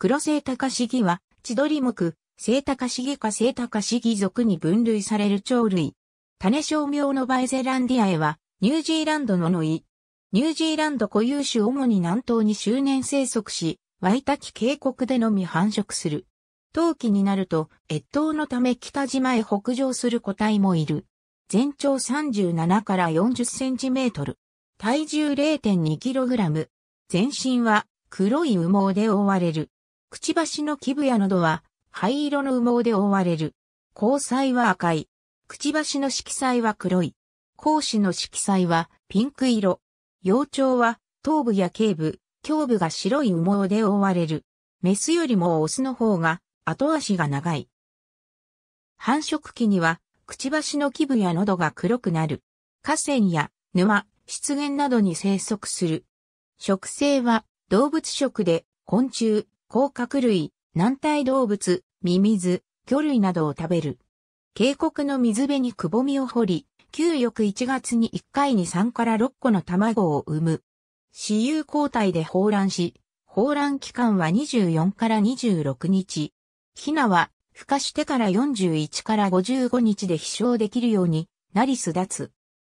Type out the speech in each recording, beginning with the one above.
黒聖高タは、千鳥目、聖高タか聖高タカ属に分類される鳥類。種小名のバイゼランディアエは、ニュージーランドの野井。ニュージーランド固有種主に南東に周年生息し、ワイタキ渓谷でのみ繁殖する。冬季になると、越冬のため北島へ北上する個体もいる。全長37から40センチメートル。体重0 2キログラム。全身は黒い羽毛で覆われる。くちばしの基部や喉は灰色の羽毛で覆われる。交彩は赤い。くちばしの色彩は黒い。光子の色彩はピンク色。幼鳥は頭部や頸部、胸部が白い羽毛で覆われる。メスよりもオスの方が後足が長い。繁殖期には、くちばしの基部や喉が黒くなる。河川や沼、湿原などに生息する。食性は動物食で昆虫、甲殻類、軟体動物、ミミズ、魚類などを食べる。渓谷の水辺にくぼみを掘り、旧翌1月に1回に3から6個の卵を産む。私有交代で放卵し、放卵期間は24から26日。ヒナは、孵化してから41から55日で飛翔できるようになり巣立つ。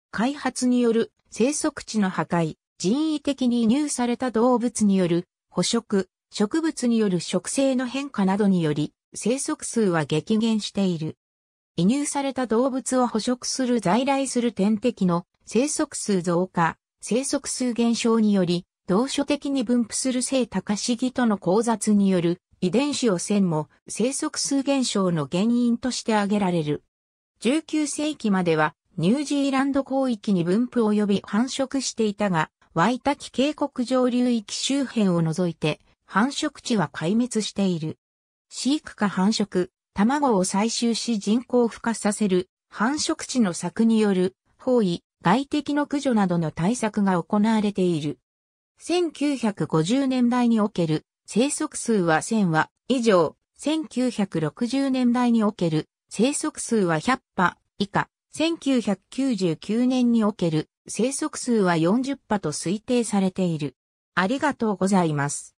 開発による生息地の破壊、人為的に入された動物による捕食、植物による植生の変化などにより、生息数は激減している。移入された動物を捕食する在来する天敵の生息数増加、生息数減少により、同所的に分布する性高しぎとの交雑による遺伝子汚染も生息数減少の原因として挙げられる。19世紀まではニュージーランド広域に分布及び繁殖していたが、ワイタキ渓谷上流域周辺を除いて繁殖地は壊滅している。飼育か繁殖、卵を採集し人口孵化させる、繁殖地の策による、包囲、外敵の駆除などの対策が行われている。1950年代における生息数は1000羽以上、1960年代における生息数は100羽以下、1999年における生息数は40羽と推定されている。ありがとうございます。